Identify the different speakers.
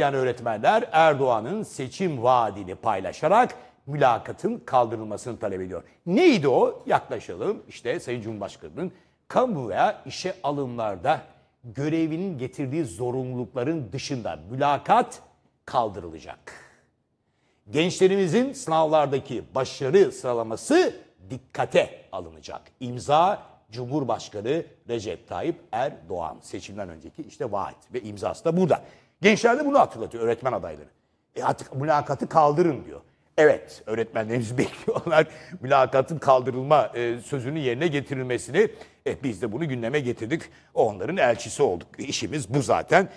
Speaker 1: Yani öğretmenler Erdoğan'ın seçim vaadini paylaşarak mülakatın kaldırılmasını talep ediyor. Neydi o? Yaklaşalım. işte Sayın Cumhurbaşkanı'nın veya işe alımlarda görevinin getirdiği zorunlulukların dışında mülakat kaldırılacak. Gençlerimizin sınavlardaki başarı sıralaması dikkate alınacak. İmza Cumhurbaşkanı Recep Tayyip Erdoğan. Seçimden önceki işte vaat ve imzası da burada. Gençler de bunu hatırlatıyor öğretmen adayları. E artık mülakatı kaldırın diyor. Evet öğretmenlerimiz bekliyorlar mülakatın kaldırılma e, sözünün yerine getirilmesini. E, biz de bunu gündeme getirdik. Onların elçisi olduk. İşimiz bu zaten.